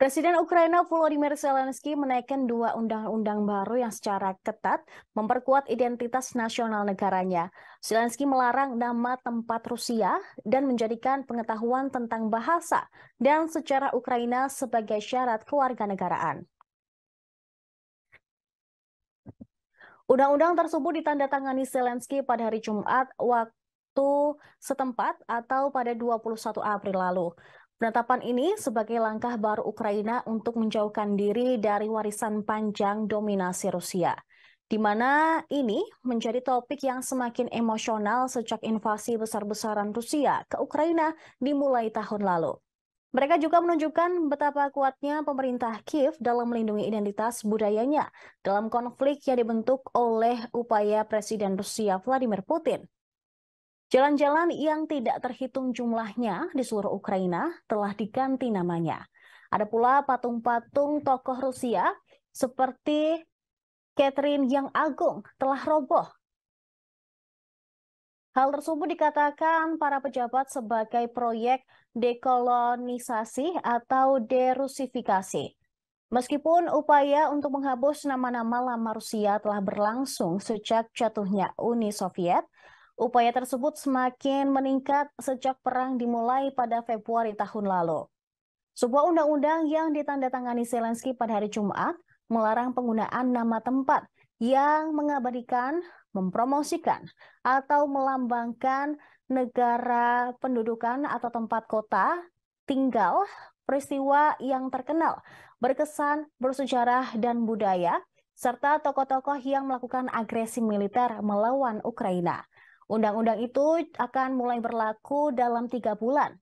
Presiden Ukraina Volodymyr Zelensky menaikkan dua undang-undang baru yang secara ketat memperkuat identitas nasional negaranya. Zelensky melarang nama tempat Rusia dan menjadikan pengetahuan tentang bahasa dan secara Ukraina sebagai syarat kewarganegaraan. Undang-undang tersebut ditandatangani Zelensky pada hari Jumat waktu setempat atau pada 21 April lalu. Penetapan ini sebagai langkah baru Ukraina untuk menjauhkan diri dari warisan panjang dominasi Rusia, di mana ini menjadi topik yang semakin emosional sejak invasi besar-besaran Rusia ke Ukraina dimulai tahun lalu. Mereka juga menunjukkan betapa kuatnya pemerintah Kiev dalam melindungi identitas budayanya dalam konflik yang dibentuk oleh upaya Presiden Rusia Vladimir Putin Jalan-jalan yang tidak terhitung jumlahnya di seluruh Ukraina telah diganti namanya. Ada pula patung-patung tokoh Rusia seperti Catherine yang Agung telah roboh. Hal tersebut dikatakan para pejabat sebagai proyek dekolonisasi atau derusifikasi. Meskipun upaya untuk menghapus nama-nama lama Rusia telah berlangsung sejak jatuhnya Uni Soviet, Upaya tersebut semakin meningkat sejak perang dimulai pada Februari tahun lalu. Sebuah undang-undang yang ditandatangani Zelensky pada hari Jumat melarang penggunaan nama tempat yang mengabadikan, mempromosikan, atau melambangkan negara pendudukan atau tempat kota tinggal peristiwa yang terkenal, berkesan, bersejarah, dan budaya, serta tokoh-tokoh yang melakukan agresi militer melawan Ukraina. Undang-undang itu akan mulai berlaku dalam tiga bulan.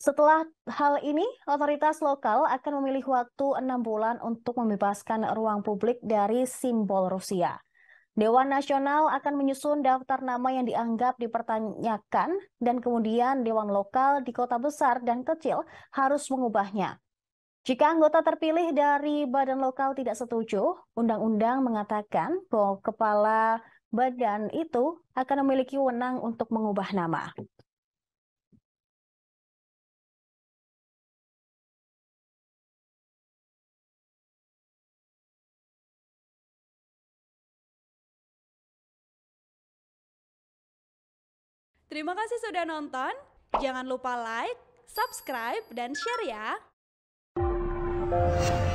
Setelah hal ini, otoritas lokal akan memilih waktu enam bulan untuk membebaskan ruang publik dari simbol Rusia. Dewan Nasional akan menyusun daftar nama yang dianggap dipertanyakan dan kemudian dewan lokal di kota besar dan kecil harus mengubahnya. Jika anggota terpilih dari badan lokal tidak setuju, undang-undang mengatakan bahwa kepala badan itu akan memiliki wenang untuk mengubah nama. Terima kasih sudah nonton. Jangan lupa like, subscribe, dan share ya.